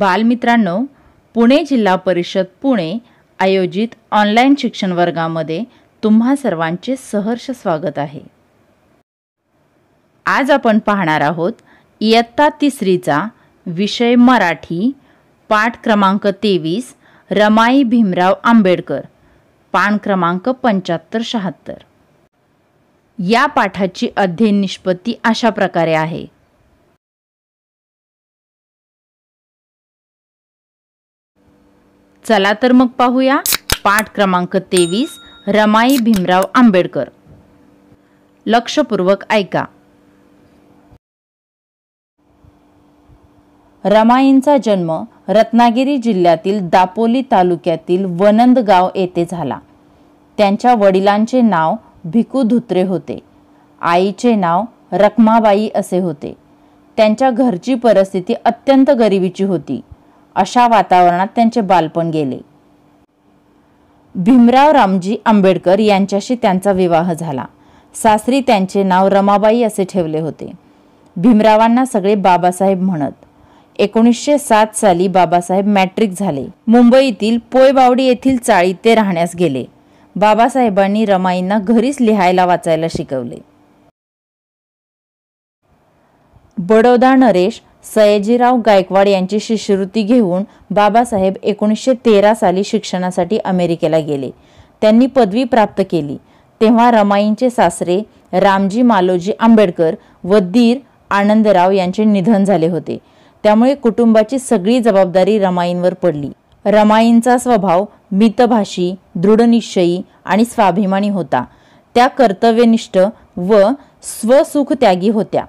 बालमित्रांनो पुणे जिल्हा परिषद पुणे आयोजित ऑनलाईन शिक्षण वर्गामध्ये तुम्हा सर्वांचे सहर्ष स्वागत आहे आज आपण पाहणार आहोत इयत्ता तिसरीचा विषय मराठी पाठ क्रमांक तेवीस रमाई भीमराव आंबेडकर पान क्रमांक पंच्याहत्तर शहात्तर या पाठाची अध्ययन निष्पत्ती अशा प्रकारे आहे चला तर मग पाहूया पाठ क्रमांक तेवीस रमाई भीमराव आंबेडकर लक्षपूर्वक ऐका रमाईंचा जन्म रत्नागिरी जिल्ह्यातील दापोली तालुक्यातील वनंदगाव येथे झाला त्यांच्या वडिलांचे नाव भिकू धुत्रे होते आईचे नाव रखमाबाई असे होते त्यांच्या घरची परिस्थिती अत्यंत गरिबीची होती अशा वातावरणात त्यांचे बालपण गेले भीमराव रामजी आंबेडकर यांच्याशी त्यांचा विवाह झाला सासरी त्यांचे नाव रमाबाई असे ठेवले होते भीमरावांना सगळे बाबासाहेब म्हणत एकोणीसशे सात साली बाबासाहेब मॅट्रिक झाले मुंबईतील पोयबावडी येथील चाळी ते राहण्यास गेले बाबासाहेबांनी रमाईंना घरीच लिहायला वाचायला शिकवले बडोदा नरेश सयाजीराव गायकवाड यांची शिष्यवृत्ती घेऊन बाबासाहेब एकोणीसशे तेरा साली शिक्षणासाठी अमेरिकेला गेले त्यांनी पदवी प्राप्त केली तेव्हा रमाईंचे सासरे रामजी मालोजी आंबेडकर व दीर आनंदराव यांचे निधन झाले होते त्यामुळे कुटुंबाची सगळी जबाबदारी रमाईंवर पडली रमाईंचा स्वभाव मितभाषी दृढनिश्चयी आणि स्वाभिमानी होता त्या कर्तव्यनिष्ठ व स्वसुख त्यागी होत्या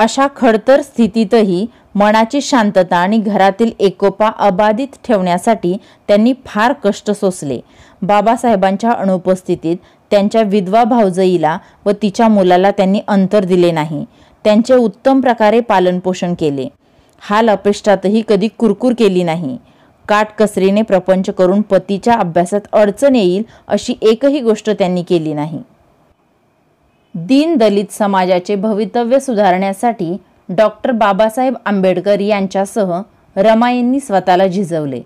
अशा खडतर स्थितीतही मनाची शांतता आणि घरातील एकोपा अबाधित ठेवण्यासाठी त्यांनी फार कष्ट सोसले बाबासाहेबांच्या अनुपस्थितीत त्यांच्या विधवा भावजईला व तिच्या मुलाला त्यांनी अंतर दिले नाही त्यांचे उत्तम प्रकारे पालनपोषण केले हाल अपेष्टातही कधी कुरकुर केली नाही काटकसरीने प्रपंच करून पतीच्या अभ्यासात अडचण येईल अशी एकही गोष्ट त्यांनी केली नाही दीनदलित समाजाचे भवितव्य सुधारण्यासाठी डॉक्टर बाबासाहेब आंबेडकर यांच्यासह रमाईंनी स्वतःला झिजवले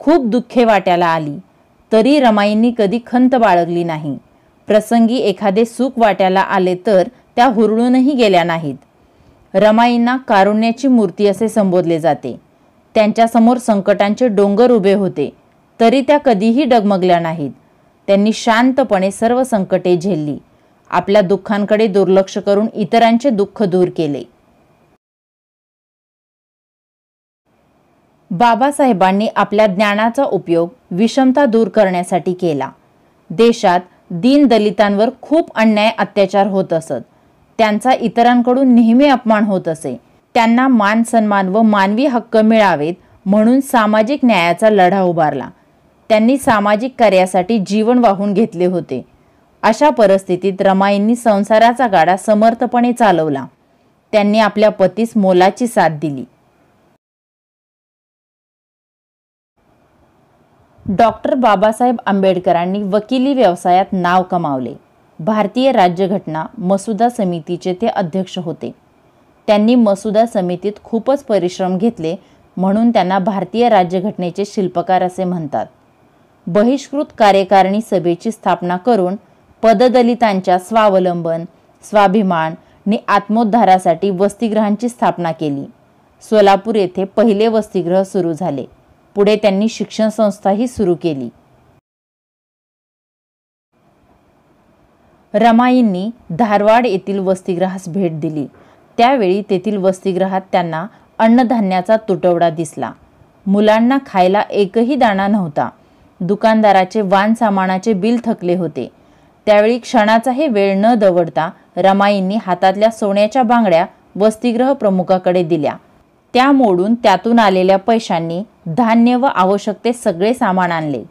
खूप दुःखे वाट्याला आली तरी रमाईंनी कधी खंत बाळगली नाही प्रसंगी एखादे सुख वाट्याला आले तर त्या हुरळूनही गेल्या नाहीत रमाईंना कारुण्याची मूर्ती असे संबोधले जाते त्यांच्यासमोर संकटांचे डोंगर उभे होते तरी त्या कधीही डगमगल्या नाहीत त्यांनी शांतपणे सर्व संकटे झेलली आपल्या दुःखांकडे दुर्लक्ष करून इतरांचे दुःख दूर केले बाबासाहेबांनी आपल्या ज्ञानाचा उपयोग विषमता दूर करण्यासाठी केला देशात दीन दलितांवर खूप अन्याय अत्याचार होत असत त्यांचा इतरांकडून नेहमी अपमान होत असे त्यांना मान सन्मान व मानवी हक्क मिळावेत म्हणून सामाजिक न्यायाचा लढा उभारला त्यांनी सामाजिक कार्यासाठी जीवन वाहून घेतले होते अशा परिस्थितीत रमाईंनी संसाराचा गाडा समर्थपणे चालवला त्यांनी आपल्या पतीस मोलाची साथ दिली डॉक्टर बाबासाहेब आंबेडकरांनी वकिली व्यवसायात नाव कमावले भारतीय राज्यघटना मसुदा समितीचे ते अध्यक्ष होते त्यांनी मसुदा समितीत खूपच परिश्रम घेतले म्हणून त्यांना भारतीय राज्यघटनेचे शिल्पकार असे म्हणतात बहिष्कृत कार्यकारिणी सभेची स्थापना करून पददलितांच्या स्वावलंबन स्वाभिमान आणि आत्मोद्धारासाठी वसतिगृहांची स्थापना केली सोलापूर येथे पहिले वसतिगृह सुरू झाले पुढे त्यांनी शिक्षण संस्थाही सुरू केली रमाईंनी धारवाड येथील वसतिगृहास भेट दिली त्यावेळी तेथील वसतिगृहात त्यांना अन्नधान्याचा तुटवडा दिसला मुलांना खायला एकही दाणा नव्हता दुकानदाराचे वान सामानाचे बिल थकले होते त्यावेळी क्षणाचाही वेळ न दवडता रमाईंनी हातातल्या सोन्याच्या बांगड्या वसतिगृह प्रमुखाकडे दिल्या त्या मोडून त्यातून आलेल्या पैशांनी धान्य व आवश्यक ते सगळे सामान आणले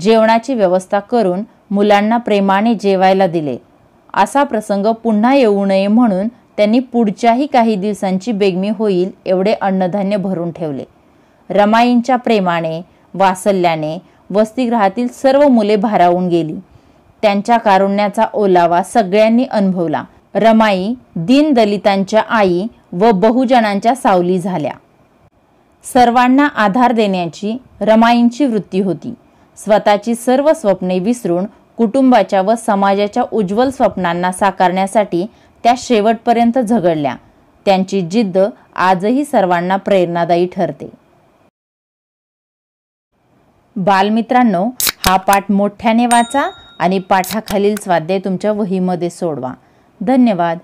जेवणाची व्यवस्था करून मुलांना प्रेमाने जेवायला दिले असा प्रसंग पुन्हा येऊ नये म्हणून त्यांनी पुढच्याही काही दिवसांची बेगमी होईल एवढे अन्नधान्य भरून ठेवले रमाईंच्या प्रेमाने वासल्याने वसतिगृहातील सर्व मुले भारावून गेली त्यांच्या कारुण्याचा ओलावा सगळ्यांनी अनुभवला रमाई दीनदलितांच्या आई व बहुजनांच्या सावली झाल्या सर्वांना आधार देण्याची रमाईंची वृत्ती होती स्वतःची सर्व स्वप्ने विसरून कुटुंबाच्या व समाजाच्या उज्ज्वल स्वप्नांना साकारण्यासाठी त्या शेवटपर्यंत झगडल्या त्यांची जिद्द आजही सर्वांना प्रेरणादायी ठरते बालमित्रांनो हा पाठ मोठ्याने वाचा आणि पाठाखालील स्वाध्याय तुमच्या वहीमध्ये सोडवा धन्यवाद